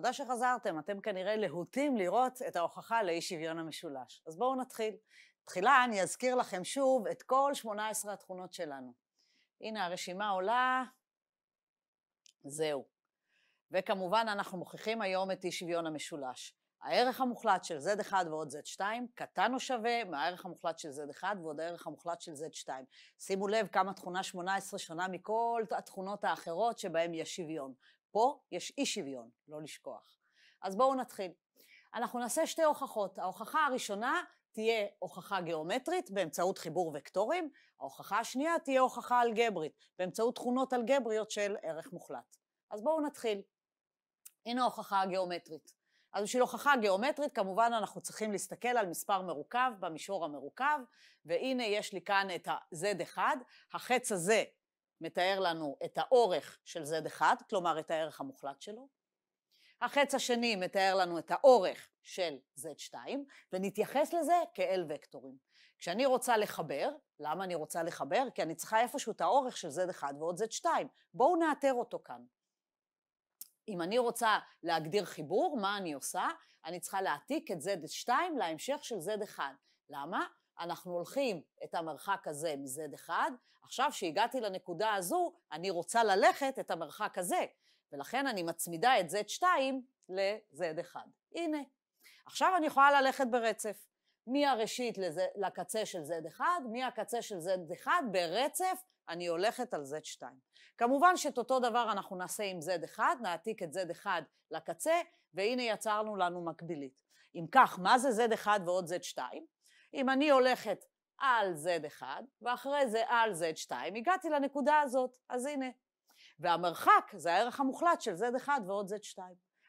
תודה שחזרתם, אתם כנראה להוטים לראות את ההוכחה לאי שוויון המשולש. אז בואו נתחיל. תחילה אני אזכיר לכם שוב את כל 18 התכונות שלנו. הנה הרשימה עולה, זהו. וכמובן אנחנו מוכיחים היום את אי שוויון המשולש. הערך המוחלט של Z1 ועוד Z2 קטן או שווה מהערך המוחלט של Z1 ועוד הערך המוחלט של Z2. שימו לב כמה תכונה 18 שונה מכל התכונות האחרות שבהן יש שוויון. פה יש אי שוויון, לא לשכוח. אז בואו נתחיל. אנחנו נעשה שתי הוכחות. ההוכחה הראשונה תהיה הוכחה גיאומטרית באמצעות חיבור וקטורים, ההוכחה השנייה תהיה הוכחה אלגברית, באמצעות תכונות אלגבריות של ערך מוחלט. אז בואו נתחיל. הנה ההוכחה הגיאומטרית. אז בשביל הוכחה גיאומטרית כמובן אנחנו צריכים להסתכל על מספר מרוכב במישור המרוכב, והנה יש לי כאן את ה-Z1, החץ הזה מתאר לנו את האורך של Z1, כלומר את הערך המוחלט שלו. החץ השני מתאר לנו את האורך של Z2, ונתייחס לזה כאל וקטורים. כשאני רוצה לחבר, למה אני רוצה לחבר? כי אני צריכה איפשהו את האורך של Z1 ועוד Z2. בואו נאתר אותו כאן. אם אני רוצה להגדיר חיבור, מה אני עושה? אני צריכה להעתיק את Z2 להמשך של Z1. למה? אנחנו הולכים את המרחק הזה מ-Z1, עכשיו שהגעתי לנקודה הזו, אני רוצה ללכת את המרחק הזה, ולכן אני מצמידה את Z2 ל-Z1. הנה. עכשיו אני יכולה ללכת ברצף. מהראשית לז... לקצה של Z1, מהקצה של Z1 ברצף אני הולכת על Z2. כמובן שאת אותו דבר אנחנו נעשה עם Z1, נעתיק את Z1 לקצה, והנה יצרנו לנו מקבילית. אם כך, מה זה Z1 ועוד Z2? אם אני הולכת על Z1 ואחרי זה על Z2, הגעתי לנקודה הזאת, אז הנה. והמרחק זה הערך המוחלט של Z1 ועוד Z2.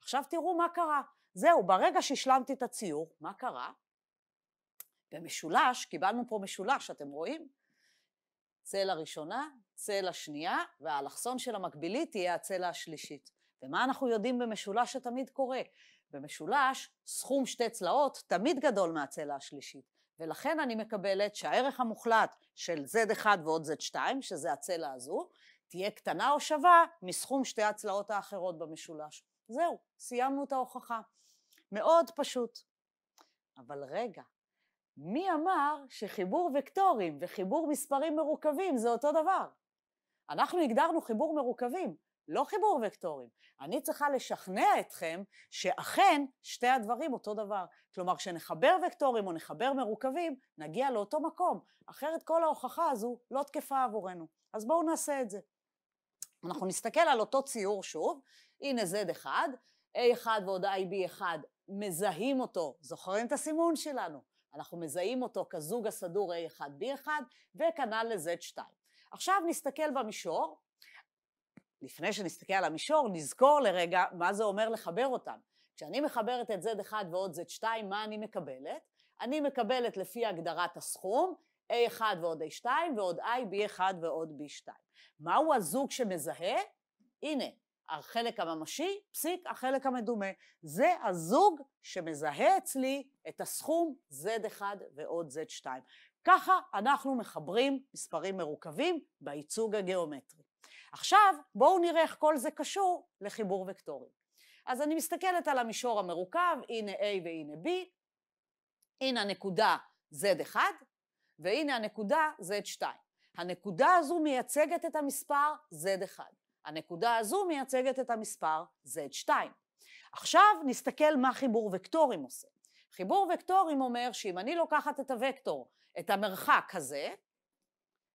עכשיו תראו מה קרה. זהו, ברגע שהשלמתי את הציור, מה קרה? במשולש, קיבלנו פה משולש, אתם רואים? צלע ראשונה, צלע שנייה, והאלכסון של המקבילית תהיה הצלע השלישית. ומה אנחנו יודעים במשולש שתמיד קורה? במשולש, סכום שתי צלעות תמיד גדול מהצלע השלישית. ולכן אני מקבלת שהערך המוחלט של Z1 ועוד Z2, שזה הצלע הזו, תהיה קטנה או שווה מסכום שתי הצלעות האחרות במשולש. זהו, סיימנו את ההוכחה. מאוד פשוט. אבל רגע, מי אמר שחיבור וקטורים וחיבור מספרים מרוכבים זה אותו דבר? אנחנו הגדרנו חיבור מרוכבים, לא חיבור וקטורים. אני צריכה לשכנע אתכם שאכן שתי הדברים אותו דבר. כלומר, כשנחבר וקטורים או נחבר מרוכבים, נגיע לאותו מקום. אחרת כל ההוכחה הזו לא תקפה עבורנו. אז בואו נעשה את זה. אנחנו נסתכל על אותו ציור שוב, הנה Z1, A1 ועוד IB1 מזהים אותו, זוכרים את הסימון שלנו? אנחנו מזהים אותו כזוג הסדור A1B1 וכנ"ל ל-Z2. עכשיו נסתכל במישור לפני שנסתכל על המישור, נזכור לרגע מה זה אומר לחבר אותם. כשאני מחברת את Z1 ועוד Z2, מה אני מקבלת? אני מקבלת לפי הגדרת הסכום, A1 ועוד A2 ועוד I, B1 ועוד B2. מהו הזוג שמזהה? הנה, החלק הממשי, פסיק החלק המדומה. זה הזוג שמזהה אצלי את הסכום Z1 ועוד Z2. ככה אנחנו מחברים מספרים מרוכבים בייצוג הגיאומטרי. עכשיו בואו נראה איך כל זה קשור לחיבור וקטורי. אז אני מסתכלת על המישור המרוכב, הנה A והנה B, הנה הנקודה Z1 והנה הנקודה Z2. הנקודה הזו מייצגת את המספר Z1. הנקודה הזו מייצגת את המספר Z2. עכשיו נסתכל מה חיבור וקטורים עושה. חיבור וקטורים אומר שאם אני לוקחת את הוקטור, את המרחק הזה,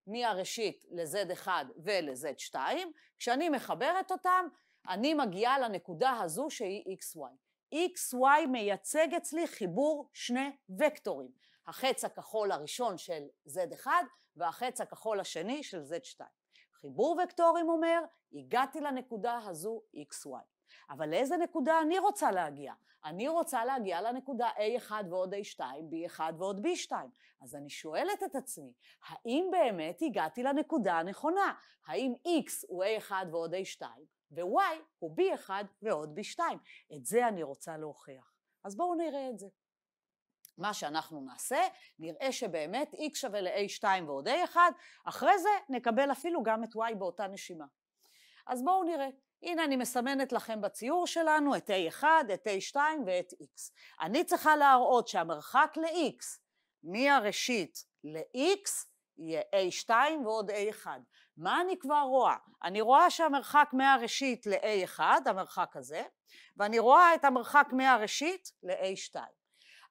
מהראשית ל-Z1 ול-Z2, כשאני מחברת אותם, אני מגיעה לנקודה הזו שהיא XY. XY מייצג אצלי חיבור שני וקטורים, החץ הכחול הראשון של Z1 והחץ הכחול השני של Z2. חיבור וקטורים אומר, הגעתי לנקודה הזו XY. אבל לאיזה נקודה אני רוצה להגיע? אני רוצה להגיע לנקודה A1 ועוד A2, B1 ועוד B2. אז אני שואלת את עצמי, האם באמת הגעתי לנקודה הנכונה? האם X הוא A1 ועוד A2, ו-Y הוא B1 ועוד B2? את זה אני רוצה להוכיח. אז בואו נראה את זה. מה שאנחנו נעשה, נראה שבאמת x שווה ל-a2 ועוד a1, אחרי זה נקבל אפילו גם את y באותה נשימה. אז בואו נראה. הנה אני מסמנת לכם בציור שלנו את A1, את A2 ואת X. אני צריכה להראות שהמרחק ל-X מהראשית ל-X יהיה A2 ועוד A1. מה אני כבר רואה? אני רואה שהמרחק מהראשית ל-A1, המרחק הזה, ואני רואה את המרחק מהראשית ל-A2.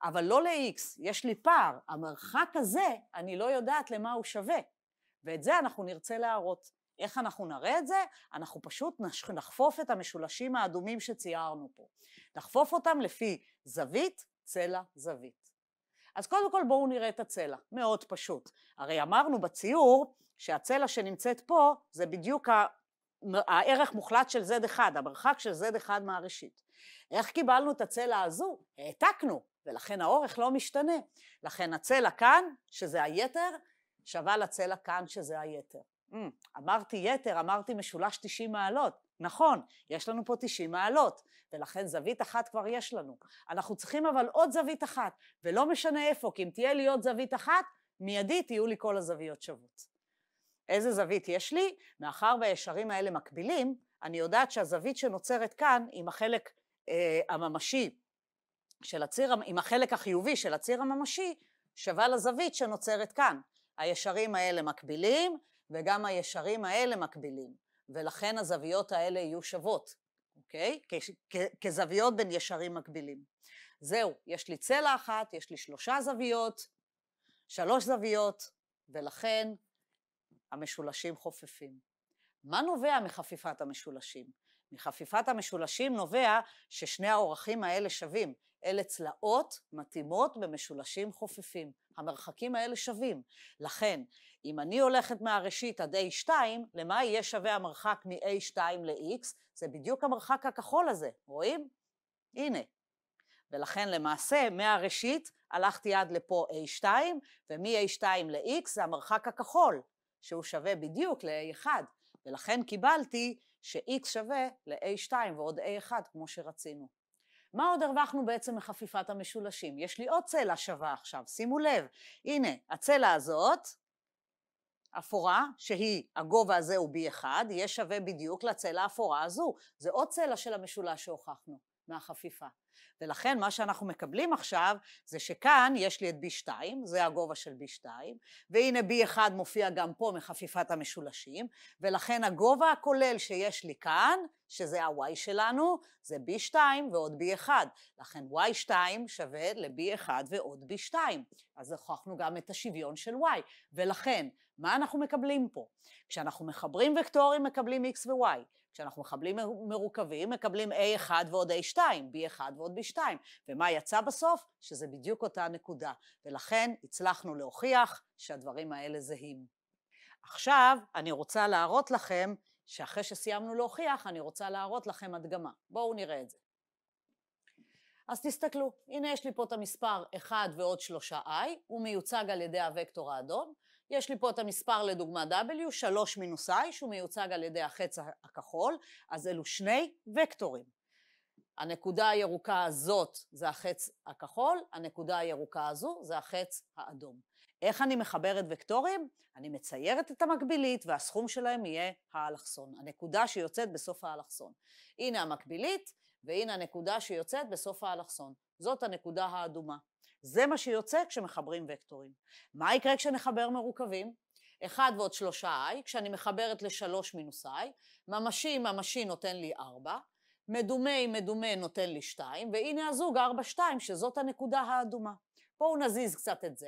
אבל לא ל-X, יש לי פער. המרחק הזה, אני לא יודעת למה הוא שווה. ואת זה אנחנו נרצה להראות. איך אנחנו נראה את זה? אנחנו פשוט נחפוף את המשולשים האדומים שציירנו פה. נחפוף אותם לפי זווית, צלע, זווית. אז קודם כל בואו נראה את הצלע, מאוד פשוט. הרי אמרנו בציור שהצלע שנמצאת פה זה בדיוק הערך מוחלט של Z1, המרחק של Z1 מהראשית. איך קיבלנו את הצלע הזו? העתקנו, ולכן האורך לא משתנה. לכן הצלע כאן, שזה היתר, שווה לצלע כאן, שזה היתר. Mm, אמרתי יתר, אמרתי משולש 90 מעלות. נכון, יש לנו פה 90 מעלות, ולכן זווית אחת כבר יש לנו. אנחנו צריכים אבל עוד זווית אחת, ולא משנה איפה, כי אם תהיה לי עוד זווית אחת, מיידית יהיו לי כל הזוויות שוות. איזה זווית יש לי? מאחר והישרים האלה מקבילים, אני יודעת שהזווית שנוצרת כאן עם החלק אה, הממשי של הציר, עם החלק החיובי של הציר הממשי, שווה לזווית שנוצרת כאן. הישרים האלה מקבילים, וגם הישרים האלה מקבילים, ולכן הזוויות האלה יהיו שוות, אוקיי? כ- כ- כזוויות בין ישרים מקבילים. זהו, יש לי צלע אחת, יש לי שלושה זוויות, שלוש זוויות, ולכן המשולשים חופפים. מה נובע מחפיפת המשולשים? מחפיפת המשולשים נובע ששני האורכים האלה שווים. אלה צלעות מתאימות במשולשים חופפים. המרחקים האלה שווים. לכן, אם אני הולכת מהראשית עד A2, למה יהיה שווה המרחק מ-A2 ל-X? זה בדיוק המרחק הכחול הזה, רואים? הנה. ולכן למעשה, מהראשית הלכתי עד לפה A2, ומ-A2 ל-X זה המרחק הכחול, שהוא שווה בדיוק ל-A1, ולכן קיבלתי ש-x שווה ל-a2 ועוד a1 כמו שרצינו. מה עוד הרווחנו בעצם מחפיפת המשולשים? יש לי עוד צלע שווה עכשיו, שימו לב. הנה, הצלע הזאת, אפורה, שהיא, הגובה הזה הוא b1, יהיה שווה בדיוק לצלע האפורה הזו. זה עוד צלע של המשולש שהוכחנו. מהחפיפה. ולכן מה שאנחנו מקבלים עכשיו זה שכאן יש לי את B2, זה הגובה של B2, והנה B1 מופיע גם פה מחפיפת המשולשים, ולכן הגובה הכולל שיש לי כאן, שזה ה-Y שלנו, זה B2 ועוד B1. לכן Y2 שווה ל-B1 ועוד B2. אז הוכחנו גם את השוויון של Y. ולכן, מה אנחנו מקבלים פה? כשאנחנו מחברים וקטורים מקבלים X ו-Y. כשאנחנו מחבלים מרוכבים, מקבלים A1 ועוד A2, B1 ועוד B2, ומה יצא בסוף? שזה בדיוק אותה נקודה. ולכן הצלחנו להוכיח שהדברים האלה זהים. עכשיו אני רוצה להראות לכם, שאחרי שסיימנו להוכיח, אני רוצה להראות לכם הדגמה. בואו נראה את זה. אז תסתכלו, הנה יש לי פה את המספר 1 ועוד 3i, הוא מיוצג על ידי הוקטור האדום, יש לי פה את המספר לדוגמה W, 3 מינוס I, שהוא מיוצג על ידי החץ הכחול, אז אלו שני וקטורים. הנקודה הירוקה הזאת זה החץ הכחול, הנקודה הירוקה הזו זה החץ האדום. איך אני מחברת וקטורים? אני מציירת את המקבילית והסכום שלהם יהיה האלכסון, הנקודה שיוצאת בסוף האלכסון. הנה המקבילית והנה הנקודה שיוצאת בסוף האלכסון. זאת הנקודה האדומה. זה מה שיוצא כשמחברים וקטורים. מה יקרה כשנחבר מרוכבים? 1 ועוד 3i, כשאני מחברת ל-3 מינוס i, ממשי ממשי נותן לי 4, מדומה עם מדומה נותן לי 2, והנה הזוג 4-2, שזאת הנקודה האדומה. בואו נזיז קצת את z.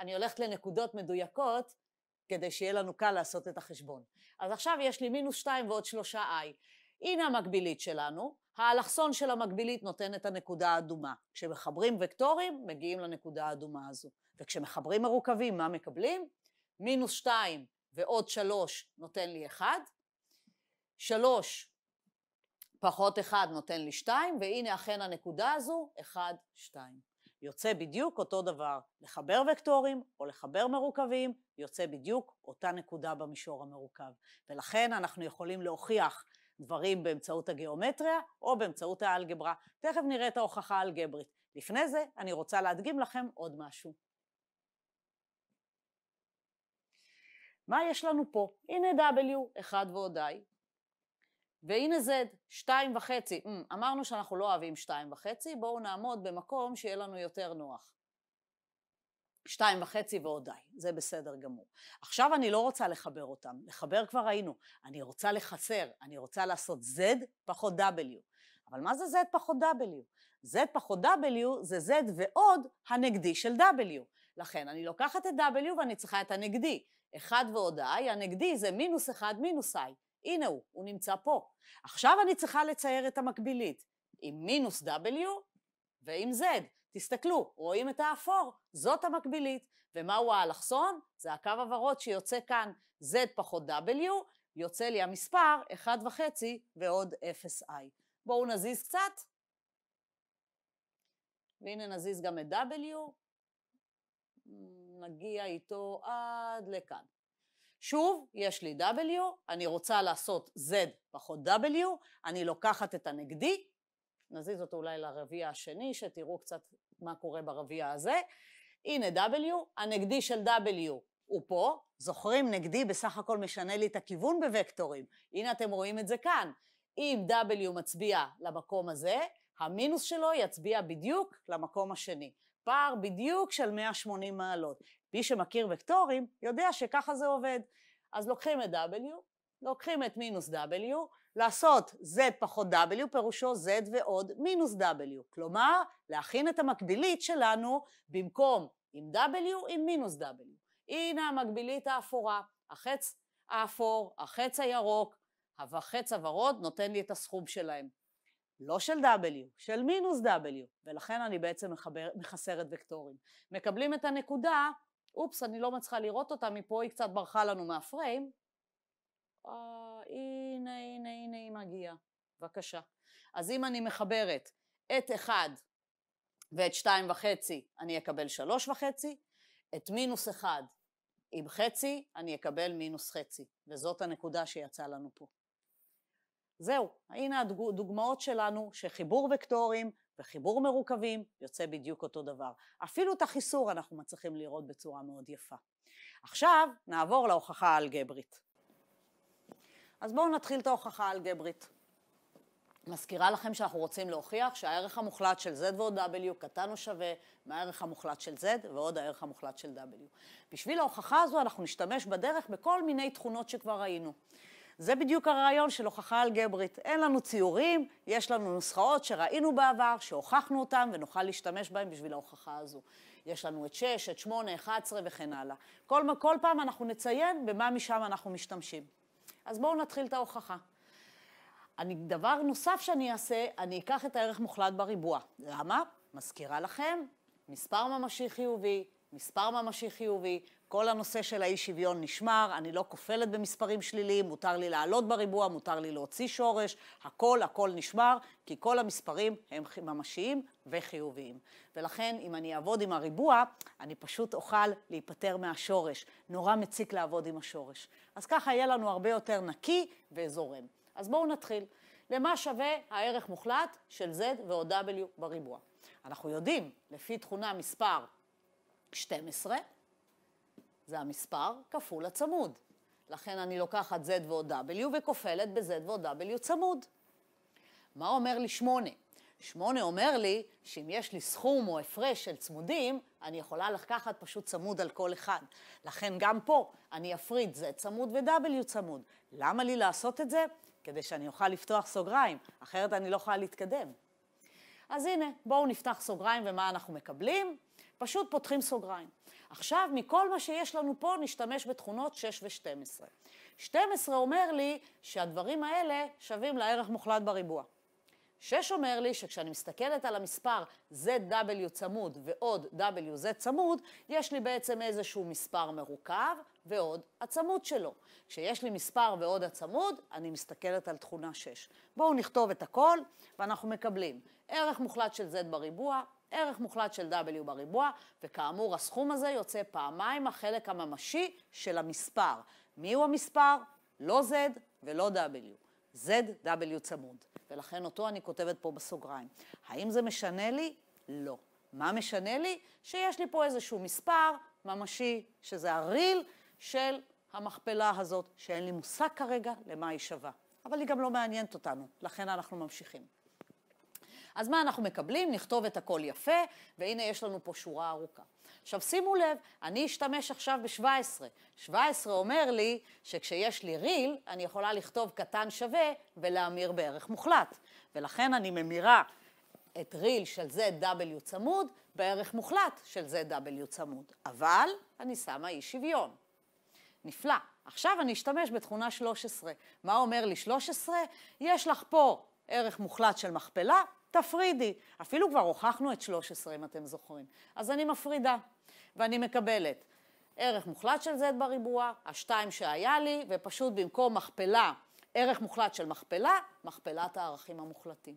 אני הולכת לנקודות מדויקות כדי שיהיה לנו קל לעשות את החשבון. אז עכשיו יש לי מינוס 2 ועוד 3i. הנה המקבילית שלנו, האלכסון של המקבילית נותן את הנקודה האדומה. כשמחברים וקטורים, מגיעים לנקודה האדומה הזו. וכשמחברים מרוכבים, מה מקבלים? מינוס 2 ועוד 3 נותן לי 1, 3 פחות 1 נותן לי 2, והנה אכן הנקודה הזו, 1, 2. יוצא בדיוק אותו דבר. לחבר וקטורים או לחבר מרוכבים, יוצא בדיוק אותה נקודה במישור המרוכב. ולכן אנחנו יכולים להוכיח דברים באמצעות הגיאומטריה או באמצעות האלגברה. תכף נראה את ההוכחה האלגברית. לפני זה, אני רוצה להדגים לכם עוד משהו. מה יש לנו פה? הנה W, 1 ועוד I, והנה Z, 2 וחצי. אמ, אמרנו שאנחנו לא אוהבים 2 וחצי, בואו נעמוד במקום שיהיה לנו יותר נוח. שתיים וחצי ועוד די, זה בסדר גמור. עכשיו אני לא רוצה לחבר אותם, לחבר כבר היינו, אני רוצה לחסר, אני רוצה לעשות Z פחות W. אבל מה זה Z פחות W? Z פחות W זה Z ועוד הנגדי של W. לכן אני לוקחת את W ואני צריכה את הנגדי. 1 ועוד I, הנגדי זה מינוס 1 מינוס I. הנה הוא, הוא נמצא פה. עכשיו אני צריכה לצייר את המקבילית, עם מינוס W ועם Z. תסתכלו, רואים את האפור, זאת המקבילית. ומהו האלכסון? זה הקו הוורוד שיוצא כאן Z פחות W, יוצא לי המספר 1.5 ועוד 0i. בואו נזיז קצת, והנה נזיז גם את W, mm, נגיע איתו עד לכאן. שוב, יש לי W, אני רוצה לעשות Z פחות W, אני לוקחת את הנגדי, נזיז אותו אולי לרביע השני, שתראו קצת מה קורה ברביע הזה. הנה W, הנגדי של W הוא פה, זוכרים? נגדי בסך הכל משנה לי את הכיוון בוקטורים. הנה אתם רואים את זה כאן. אם W מצביע למקום הזה, המינוס שלו יצביע בדיוק למקום השני. פער בדיוק של 180 מעלות. מי שמכיר וקטורים יודע שככה זה עובד. אז לוקחים את W, לוקחים את מינוס W, לעשות Z פחות W, פירושו Z ועוד מינוס W. כלומר, להכין את המקבילית שלנו במקום עם W, עם מינוס W. הנה המקבילית האפורה, החץ האפור, החץ הירוק, החץ הוורוד נותן לי את הסכום שלהם. לא של W, של מינוס W, ולכן אני בעצם מחבר, מחסרת וקטורים. מקבלים את הנקודה, אופס, אני לא מצליחה לראות אותה, מפה היא קצת ברחה לנו מהפריים, אה, הנה, הנה, הנה היא מגיעה. בבקשה. אז אם אני מחברת את 1 ואת 2 וחצי, אני אקבל 3 וחצי, את מינוס 1 עם חצי, אני אקבל מינוס חצי. וזאת הנקודה שיצאה לנו פה. זהו, הנה הדוגמאות שלנו שחיבור וקטורים וחיבור מרוכבים יוצא בדיוק אותו דבר. אפילו את החיסור אנחנו מצליחים לראות בצורה מאוד יפה. עכשיו נעבור להוכחה האלגברית. אז בואו נתחיל את ההוכחה האלגברית. מזכירה לכם שאנחנו רוצים להוכיח שהערך המוחלט של z ועוד w קטן או שווה מהערך המוחלט של z ועוד הערך המוחלט של w. בשביל ההוכחה הזו אנחנו נשתמש בדרך בכל מיני תכונות שכבר ראינו. זה בדיוק הרעיון של הוכחה אלגברית. אין לנו ציורים, יש לנו נוסחאות שראינו בעבר, שהוכחנו אותן ונוכל להשתמש בהן בשביל ההוכחה הזו. יש לנו את 6, את 8, 11 וכן הלאה. כל, כל פעם אנחנו נציין במה משם אנחנו משתמשים. אז בואו נתחיל את ההוכחה. אני, דבר נוסף שאני אעשה, אני אקח את הערך מוחלט בריבוע. למה? מזכירה לכם, מספר ממשי חיובי, מספר ממשי חיובי, כל הנושא של האי שוויון נשמר, אני לא כופלת במספרים שליליים, מותר לי לעלות בריבוע, מותר לי להוציא שורש, הכל, הכל נשמר, כי כל המספרים הם ממשיים וחיוביים. ולכן, אם אני אעבוד עם הריבוע, אני פשוט אוכל להיפטר מהשורש. נורא מציק לעבוד עם השורש. אז ככה יהיה לנו הרבה יותר נקי וזורם. אז בואו נתחיל. למה שווה הערך מוחלט של Z ועוד W בריבוע? אנחנו יודעים, לפי תכונה מספר 12, זה המספר כפול הצמוד. לכן אני לוקחת Z ועוד W וכופלת ב-Z ועוד W צמוד. מה אומר לי 8? 8 אומר לי שאם יש לי סכום או הפרש של צמודים, אני יכולה לקחת פשוט צמוד על כל אחד. לכן גם פה אני אפריד Z צמוד ו-W צמוד. למה לי לעשות את זה? כדי שאני אוכל לפתוח סוגריים, אחרת אני לא יכולה להתקדם. אז הנה, בואו נפתח סוגריים ומה אנחנו מקבלים? פשוט פותחים סוגריים. עכשיו, מכל מה שיש לנו פה, נשתמש בתכונות 6 ו-12. 12 אומר לי שהדברים האלה שווים לערך מוחלט בריבוע. 6 אומר לי שכשאני מסתכלת על המספר ZW צמוד ועוד WZ צמוד, יש לי בעצם איזשהו מספר מרוכב ועוד הצמוד שלו. כשיש לי מספר ועוד הצמוד, אני מסתכלת על תכונה 6. בואו נכתוב את הכל, ואנחנו מקבלים ערך מוחלט של Z בריבוע ערך מוחלט של W בריבוע, וכאמור הסכום הזה יוצא פעמיים החלק הממשי של המספר. מי הוא המספר? לא Z ולא W. ZW צמוד, ולכן אותו אני כותבת פה בסוגריים. האם זה משנה לי? לא. מה משנה לי? שיש לי פה איזשהו מספר ממשי, שזה הריל של המכפלה הזאת, שאין לי מושג כרגע למה היא שווה. אבל היא גם לא מעניינת אותנו, לכן אנחנו ממשיכים. אז מה אנחנו מקבלים? נכתוב את הכל יפה, והנה יש לנו פה שורה ארוכה. עכשיו שימו לב, אני אשתמש עכשיו ב-17. 17 אומר לי שכשיש לי ריל, אני יכולה לכתוב קטן שווה ולהמיר בערך מוחלט. ולכן אני ממירה את ריל של ZW צמוד בערך מוחלט של ZW צמוד. אבל אני שמה אי שוויון. נפלא. עכשיו אני אשתמש בתכונה 13. מה אומר לי 13? יש לך פה ערך מוחלט של מכפלה, תפרידי. אפילו כבר הוכחנו את 13, אם אתם זוכרים. אז אני מפרידה, ואני מקבלת ערך מוחלט של z בריבוע, השתיים שהיה לי, ופשוט במקום מכפלה, ערך מוחלט של מכפלה, מכפלת הערכים המוחלטים.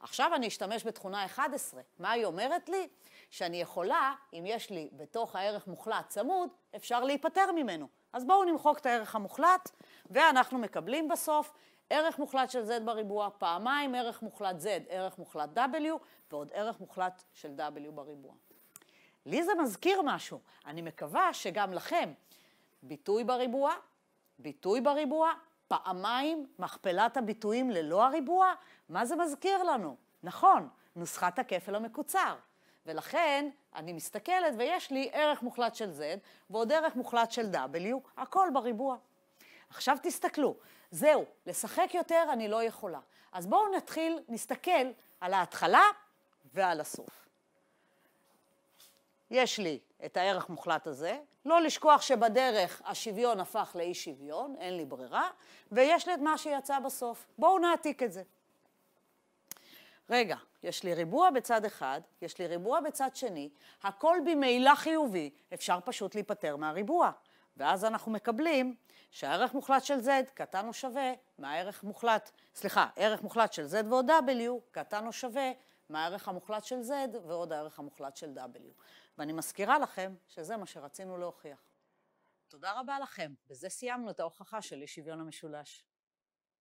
עכשיו אני אשתמש בתכונה 11. מה היא אומרת לי? שאני יכולה, אם יש לי בתוך הערך מוחלט צמוד, אפשר להיפטר ממנו. אז בואו נמחוק את הערך המוחלט, ואנחנו מקבלים בסוף ערך מוחלט של z בריבוע פעמיים, ערך מוחלט z, ערך מוחלט w, ועוד ערך מוחלט של w בריבוע. לי זה מזכיר משהו, אני מקווה שגם לכם. ביטוי בריבוע, ביטוי בריבוע, פעמיים מכפלת הביטויים ללא הריבוע, מה זה מזכיר לנו? נכון, נוסחת הכפל המקוצר. ולכן אני מסתכלת ויש לי ערך מוחלט של z ועוד ערך מוחלט של w, הכל בריבוע. עכשיו תסתכלו, זהו, לשחק יותר אני לא יכולה. אז בואו נתחיל, נסתכל על ההתחלה ועל הסוף. יש לי את הערך מוחלט הזה, לא לשכוח שבדרך השוויון הפך לאי שוויון, אין לי ברירה, ויש לי את מה שיצא בסוף. בואו נעתיק את זה. רגע, יש לי ריבוע בצד אחד, יש לי ריבוע בצד שני, הכל במילא חיובי, אפשר פשוט להיפטר מהריבוע. ואז אנחנו מקבלים שהערך מוחלט של Z קטן או שווה מהערך מוחלט, סליחה, ערך מוחלט של Z ועוד W קטן או שווה מהערך המוחלט של Z ועוד הערך המוחלט של W. ואני מזכירה לכם שזה מה שרצינו להוכיח. תודה רבה לכם, בזה סיימנו את ההוכחה של אי שוויון המשולש.